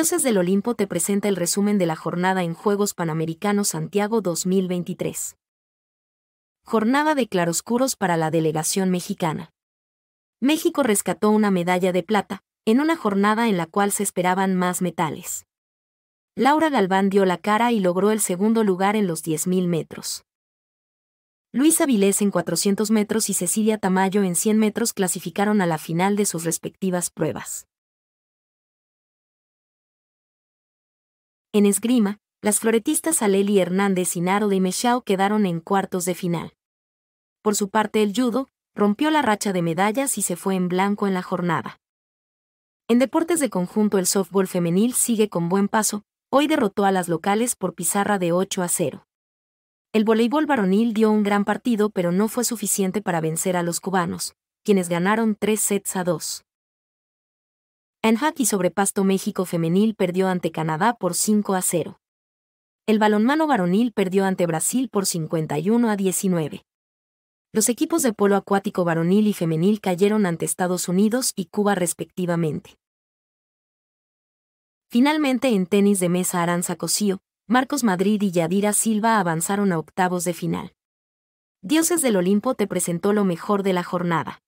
Dioses del Olimpo te presenta el resumen de la jornada en Juegos Panamericanos Santiago 2023. Jornada de claroscuros para la delegación mexicana. México rescató una medalla de plata, en una jornada en la cual se esperaban más metales. Laura Galván dio la cara y logró el segundo lugar en los 10.000 metros. Luis Avilés en 400 metros y Cecilia Tamayo en 100 metros clasificaron a la final de sus respectivas pruebas. En esgrima, las floretistas Aleli Hernández y Naro de Mechao quedaron en cuartos de final. Por su parte el judo, rompió la racha de medallas y se fue en blanco en la jornada. En deportes de conjunto el softball femenil sigue con buen paso, hoy derrotó a las locales por pizarra de 8 a 0. El voleibol varonil dio un gran partido pero no fue suficiente para vencer a los cubanos, quienes ganaron tres sets a dos. En hockey sobre pasto México femenil perdió ante Canadá por 5 a 0. El balonmano varonil perdió ante Brasil por 51 a 19. Los equipos de polo acuático varonil y femenil cayeron ante Estados Unidos y Cuba respectivamente. Finalmente en tenis de mesa Aranza Cosío, Marcos Madrid y Yadira Silva avanzaron a octavos de final. Dioses del Olimpo te presentó lo mejor de la jornada.